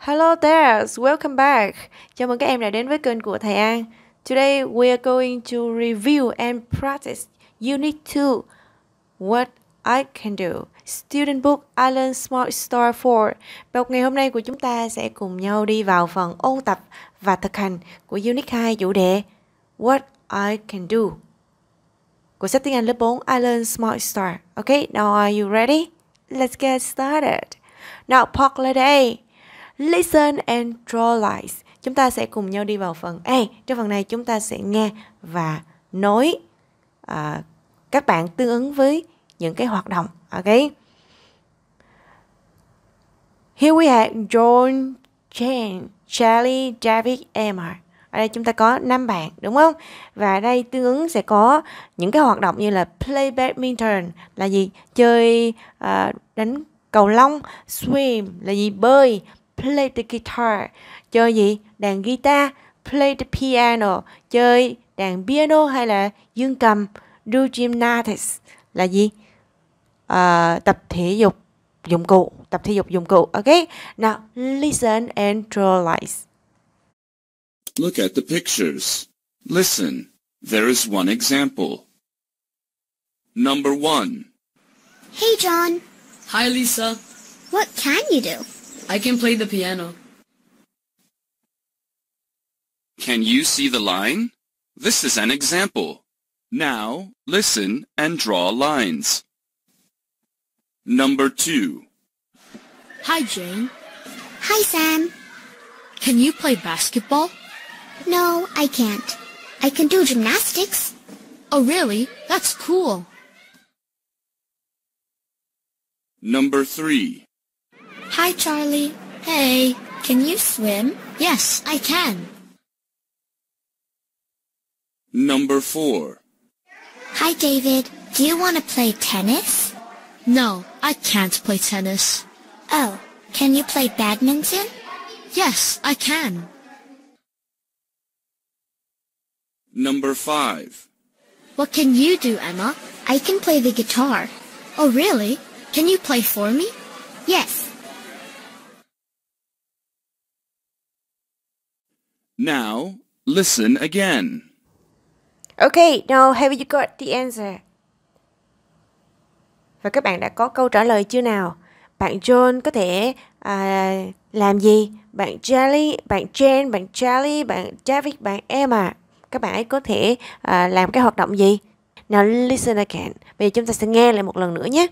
Hello there, welcome back. Chào mừng các em đã đến với kênh của thầy An. Today we are going to review and practice Unit 2 What I Can Do Student Book Island Smart Star 4 Bài ngày hôm nay của chúng ta sẽ cùng nhau đi vào phần ôn tập và thực hành của Unit 2 chủ đề What I Can Do của sách tiếng Anh lớp 4 Island Smart Star. Okay, now are you ready? Let's get started. Now, park letter A. Listen and draw lines. Chúng ta sẽ cùng nhau đi vào phần A. Trong phần này chúng ta sẽ nghe và nối à, các bạn tương ứng với những cái hoạt động. Ok. Here we have John, Jane, Charlie, David, Emma. Ở đây chúng ta có 5 bạn đúng không? Và ở đây tương ứng sẽ có những cái hoạt động như là play badminton là gì? Chơi uh, đánh cầu lông, swim là gì? Bơi, play the guitar chơi gì đàn guitar play the piano chơi đàn piano hay là dương cầm do gymnastics là gì à, tập thể dục dụng cụ tập thể dục dụng cụ ok now listen and draw lines look at the pictures listen there is one example number one hey john hi lisa what can you do I can play the piano. Can you see the line? This is an example. Now, listen and draw lines. Number two. Hi, Jane. Hi, Sam. Can you play basketball? No, I can't. I can do gymnastics. Oh, really? That's cool. Number three. Hi, Charlie. Hey, can you swim? Yes, I can. Number 4 Hi, David. Do you want to play tennis? No, I can't play tennis. Oh, can you play badminton? Yes, I can. Number 5 What can you do, Emma? I can play the guitar. Oh, really? Can you play for me? Yes, Now, listen again. Okay, now have you got the answer? Và các bạn đã có câu trả lời chưa nào? Bạn John có thể uh, làm gì? Bạn Jelly, bạn Jane, bạn Charlie, bạn David, bạn Emma. Các bạn ấy có thể uh, làm cái hoạt động gì? Now listen again. Bây giờ chúng ta sẽ nghe lại một lần nữa nhé.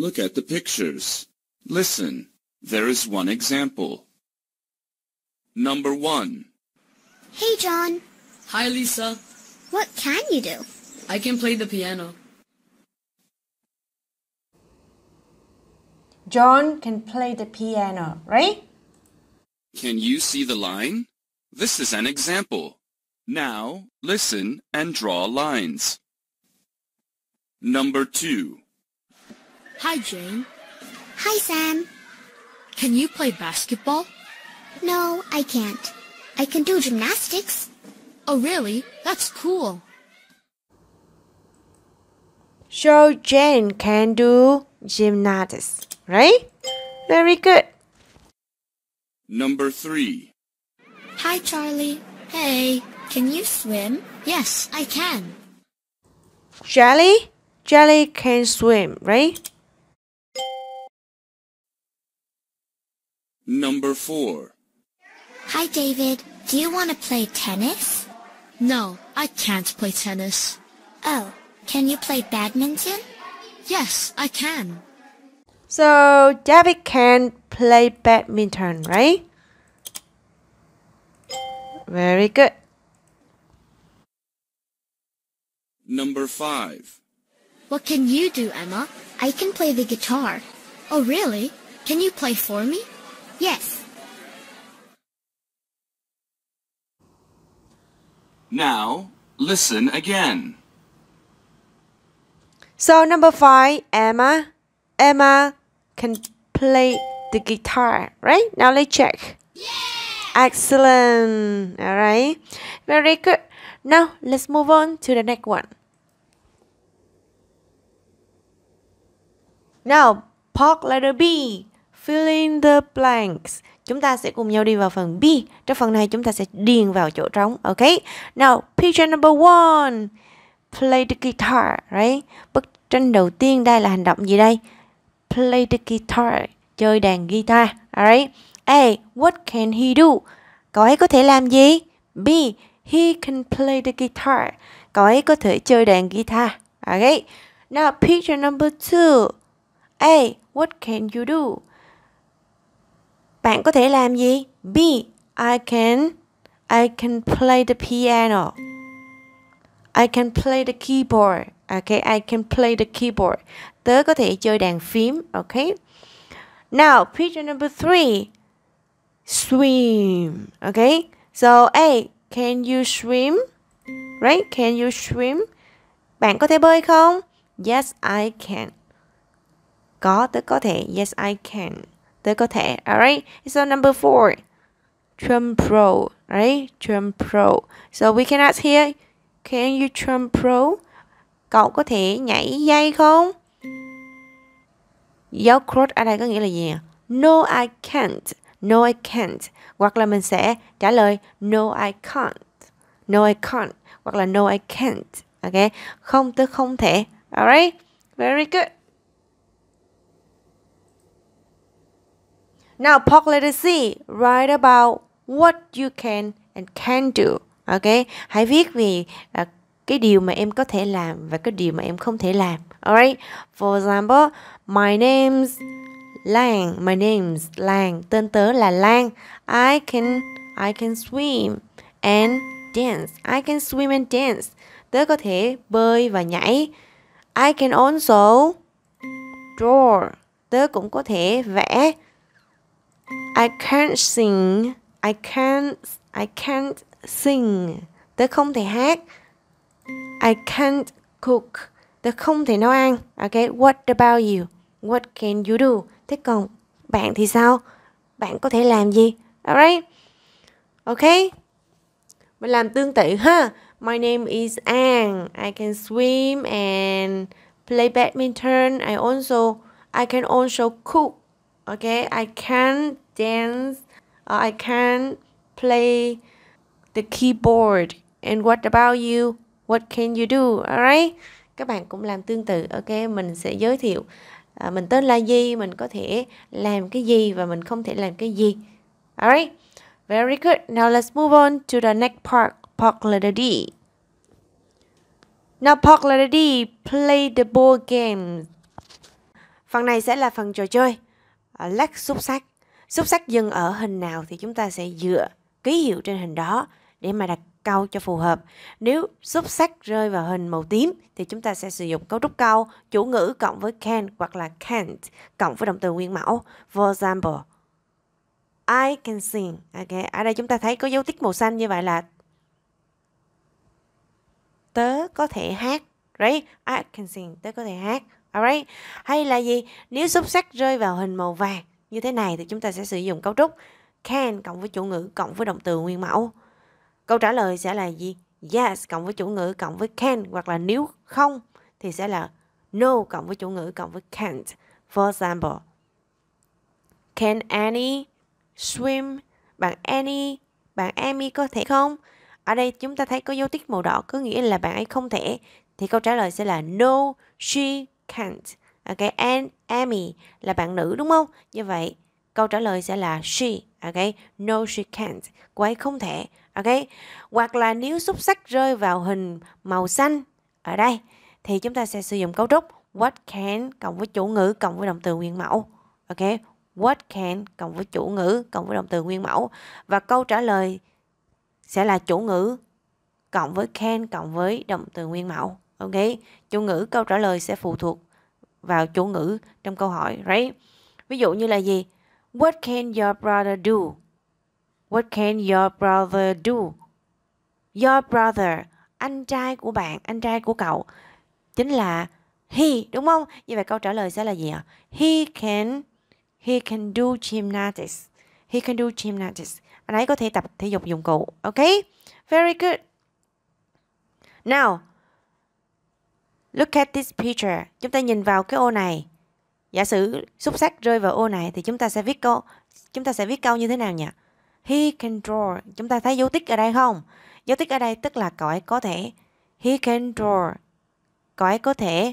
Look at the pictures. Listen. There is one example. Number one. Hey, John. Hi, Lisa. What can you do? I can play the piano. John can play the piano, right? Can you see the line? This is an example. Now, listen and draw lines. Number two. Hi, Jane. Hi, Sam. Can you play basketball? No, I can't. I can do gymnastics. Oh, really? That's cool. So Jane can do gymnastics, right? Very good. Number three. Hi, Charlie. Hey, can you swim? Yes, I can. Jelly? Jelly can swim, right? Number four. Hi, David. Do you want to play tennis? No, I can't play tennis. Oh, can you play badminton? Yes, I can. So, David can play badminton, right? Very good. Number 5. What can you do, Emma? I can play the guitar. Oh, really? Can you play for me? Yes, Now, listen again. So number five, Emma. Emma can play the guitar, right? Now let's check. Yeah. Excellent. All right. Very good. Now let's move on to the next one. Now, park letter B. Fill in the blanks. Chúng ta sẽ cùng nhau đi vào phần B. Trong phần này chúng ta sẽ điền vào chỗ trống. Ok. Now, picture number one. Play the guitar. Right. Bức tranh đầu tiên đây là hành động gì đây? Play the guitar. Chơi đàn guitar. Alright. A. What can he do? Cậu ấy có thể làm gì? B. He can play the guitar. Cậu ấy có thể chơi đàn guitar. Okay. Now picture number two. A. What can you do? Bạn có thể làm gì? B. I can I can play the piano. I can play the keyboard. Okay, I can play the keyboard. Tớ có thể chơi đàn phím. Okay. Now, picture number three. Swim. Okay. So, A. Can you swim? Right? Can you swim? Bạn có thể bơi không? Yes, I can. Có, tớ có thể. Yes, I can tới có thể. Alright, so number four, trump pro, right? Trump pro. So we can ask here, can you trump pro? Cậu có thể nhảy dây không? Dấu cross ở đây có nghĩa là gì No, I can't. No, I can't. Hoặc là mình sẽ trả lời No, I can't. No, I can't. Hoặc là No, I can't. okay không tôi không thể. Alright, very good. Now, Pog, let us Write about what you can and can do. Ok, hãy viết về uh, à, cái điều mà em có thể làm và cái điều mà em không thể làm. Alright, for example, my name's Lang. My name's Lang. Tên tớ là Lang. I can I can swim and dance. I can swim and dance. Tớ có thể bơi và nhảy. I can also draw. Tớ cũng có thể vẽ. I can't sing. I can't I can't sing. Tớ không thể hát. I can't cook. Tớ không thể nấu ăn. Okay, what about you? What can you do? Thế còn bạn thì sao? Bạn có thể làm gì? Alright. Okay. Mình làm tương tự ha. My name is An. I can swim and play badminton. I also I can also cook. Okay, I can dance. Uh, I can play the keyboard. And what about you? What can you do? Alright. Các bạn cũng làm tương tự. Ok, mình sẽ giới thiệu à, mình tên là gì, mình có thể làm cái gì và mình không thể làm cái gì. Alright. Very good. Now let's move on to the next part. Part letter D. Now part letter D, play the board game. Phần này sẽ là phần trò chơi. À, lách xúc sắc xúc sắc dừng ở hình nào thì chúng ta sẽ dựa ký hiệu trên hình đó để mà đặt câu cho phù hợp. Nếu xúc sắc rơi vào hình màu tím thì chúng ta sẽ sử dụng cấu trúc câu chủ ngữ cộng với can hoặc là can't cộng với động từ nguyên mẫu. For example, I can sing. Ok, Ở đây chúng ta thấy có dấu tích màu xanh như vậy là tớ có thể hát. Right? I can sing. Tớ có thể hát alright hay là gì nếu xúc xắc rơi vào hình màu vàng như thế này thì chúng ta sẽ sử dụng cấu trúc can cộng với chủ ngữ cộng với động từ nguyên mẫu câu trả lời sẽ là gì yes cộng với chủ ngữ cộng với can hoặc là nếu không thì sẽ là no cộng với chủ ngữ cộng với can't for example can Annie swim bạn Annie bạn Amy có thể không ở đây chúng ta thấy có dấu tích màu đỏ có nghĩa là bạn ấy không thể thì câu trả lời sẽ là no she can't. Ok, à, and Amy là bạn nữ đúng không? Như vậy câu trả lời sẽ là she. Ok, no she can't. Cô ấy không thể. Ok, hoặc là nếu xúc sắc rơi vào hình màu xanh ở đây thì chúng ta sẽ sử dụng cấu trúc what can cộng với chủ ngữ cộng với động từ nguyên mẫu. Ok, what can cộng với chủ ngữ cộng với động từ nguyên mẫu và câu trả lời sẽ là chủ ngữ cộng với can cộng với động từ nguyên mẫu. Ok, chủ ngữ câu trả lời sẽ phụ thuộc vào chủ ngữ trong câu hỏi, right? Ví dụ như là gì? What can your brother do? What can your brother do? Your brother, anh trai của bạn, anh trai của cậu chính là he, đúng không? Như vậy câu trả lời sẽ là gì ạ? He can he can do gymnastics. He can do gymnastics. Anh ấy có thể tập thể dục dụng cụ. Ok? Very good. Now, Look at this picture. Chúng ta nhìn vào cái ô này. Giả sử xúc sắc rơi vào ô này thì chúng ta sẽ viết câu chúng ta sẽ viết câu như thế nào nhỉ? He can draw. Chúng ta thấy dấu tích ở đây không? Dấu tích ở đây tức là cậu ấy có thể. He can draw. Cậu ấy có thể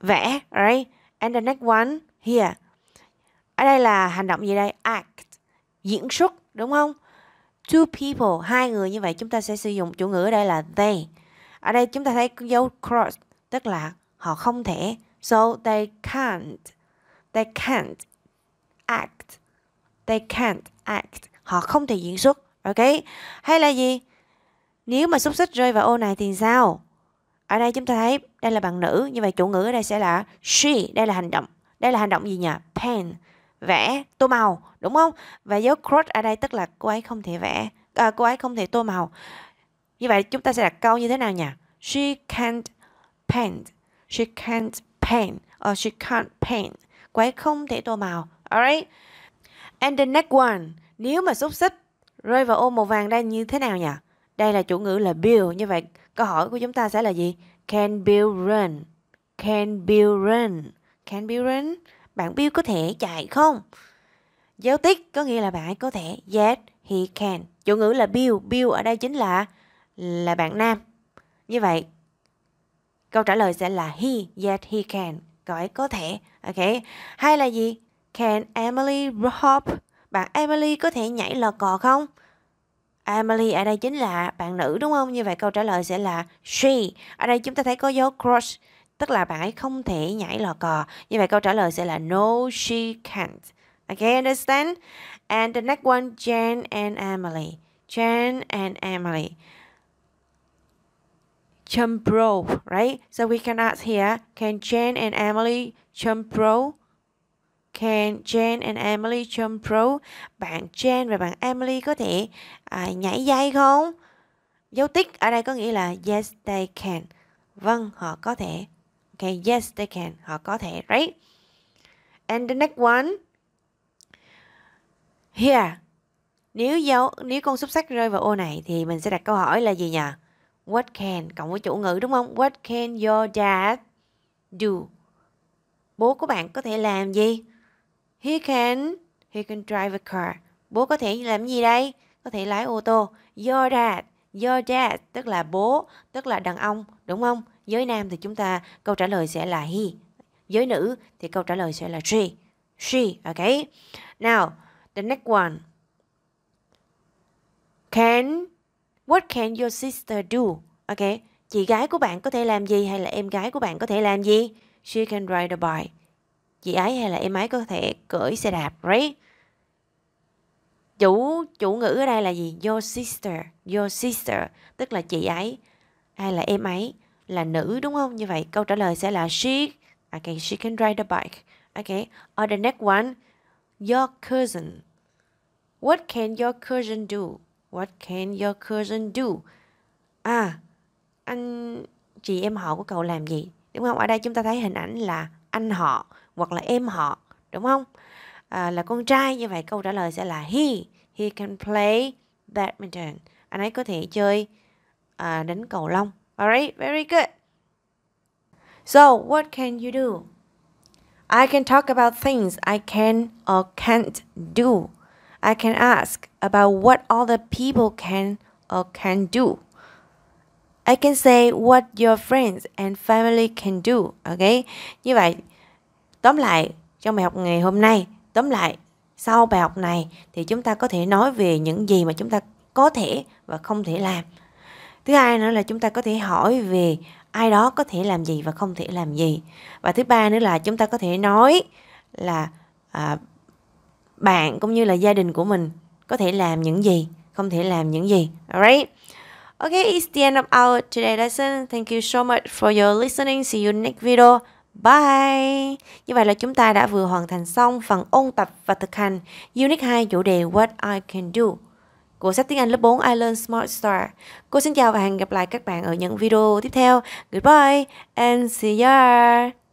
vẽ, right? And the next one here. Ở đây là hành động gì đây? Act. Diễn xuất, đúng không? Two people, hai người như vậy chúng ta sẽ sử dụng chủ ngữ ở đây là they. Ở đây chúng ta thấy dấu cross tức là họ không thể. So they can't. They can't act. They can't act. Họ không thể diễn xuất. Ok? Hay là gì? Nếu mà xúc xích rơi vào ô này thì sao? Ở đây chúng ta thấy đây là bằng nữ, như vậy chủ ngữ ở đây sẽ là she, đây là hành động. Đây là hành động gì nhỉ? Paint, vẽ, tô màu, đúng không? Và dấu cross ở đây tức là cô ấy không thể vẽ, à, cô ấy không thể tô màu. Như vậy chúng ta sẽ đặt câu như thế nào nhỉ? She can't paint. She can't paint. Or she can't paint. Cô ấy không thể tô màu. Alright. And the next one. Nếu mà xúc xích rơi vào ô màu vàng đây như thế nào nhỉ? Đây là chủ ngữ là Bill. Như vậy câu hỏi của chúng ta sẽ là gì? Can Bill run? Can Bill run? Can Bill run? Bạn Bill có thể chạy không? Giao tích có nghĩa là bạn ấy có thể. Yes, he can. Chủ ngữ là Bill. Bill ở đây chính là là bạn nam. Như vậy, câu trả lời sẽ là he, yet he can. Cậu ấy có thể, ok? Hay là gì? Can Emily hop? Bạn Emily có thể nhảy lò cò không? Emily ở đây chính là bạn nữ đúng không? Như vậy câu trả lời sẽ là she. Ở đây chúng ta thấy có dấu cross, tức là bạn ấy không thể nhảy lò cò. Như vậy câu trả lời sẽ là no she can't. Okay, understand? And the next one, Jane and Emily. Jane and Emily jump rope, right? So we can ask here, can Jane and Emily jump rope? Can Jane and Emily jump rope? Bạn Jane và bạn Emily có thể à, nhảy dây không? Dấu tích ở đây có nghĩa là yes they can. Vâng, họ có thể. Okay, yes they can. Họ có thể, right? And the next one. Here. Nếu dấu nếu con xúc xắc rơi vào ô này thì mình sẽ đặt câu hỏi là gì nhỉ? What can cộng với chủ ngữ đúng không? What can your dad do? Bố của bạn có thể làm gì? He can he can drive a car. Bố có thể làm gì đây? Có thể lái ô tô. Your dad Your dad tức là bố, tức là đàn ông, đúng không? Giới nam thì chúng ta câu trả lời sẽ là he. Giới nữ thì câu trả lời sẽ là she. She, OK. Now, the next one. Can What can your sister do? Ok, chị gái của bạn có thể làm gì hay là em gái của bạn có thể làm gì? She can ride a bike. Chị ấy hay là em ấy có thể cưỡi xe đạp, right? Chủ chủ ngữ ở đây là gì? Your sister, your sister, tức là chị ấy hay là em ấy là nữ đúng không? Như vậy câu trả lời sẽ là she. Ok, she can ride a bike. Ok, or the next one, your cousin. What can your cousin do? What can your cousin do? À, anh chị em họ của cậu làm gì? Đúng không? Ở đây chúng ta thấy hình ảnh là anh họ hoặc là em họ, đúng không? À, là con trai như vậy câu trả lời sẽ là he. He can play badminton. Anh ấy có thể chơi à, đánh cầu lông. Alright, very good. So, what can you do? I can talk about things I can or can't do. I can ask about what other people can or uh, can do. I can say what your friends and family can do. Ok. Như vậy, tóm lại trong bài học ngày hôm nay, tóm lại sau bài học này thì chúng ta có thể nói về những gì mà chúng ta có thể và không thể làm. Thứ hai nữa là chúng ta có thể hỏi về ai đó có thể làm gì và không thể làm gì. Và thứ ba nữa là chúng ta có thể nói là à, bạn cũng như là gia đình của mình có thể làm những gì, không thể làm những gì. Alright? Okay, it's the end of our today lesson. Thank you so much for your listening. See you next video. Bye! Như vậy là chúng ta đã vừa hoàn thành xong phần ôn tập và thực hành Unit 2 chủ đề What I Can Do của sách tiếng Anh lớp 4 I Learn Smart Star. Cô xin chào và hẹn gặp lại các bạn ở những video tiếp theo. Goodbye and see you.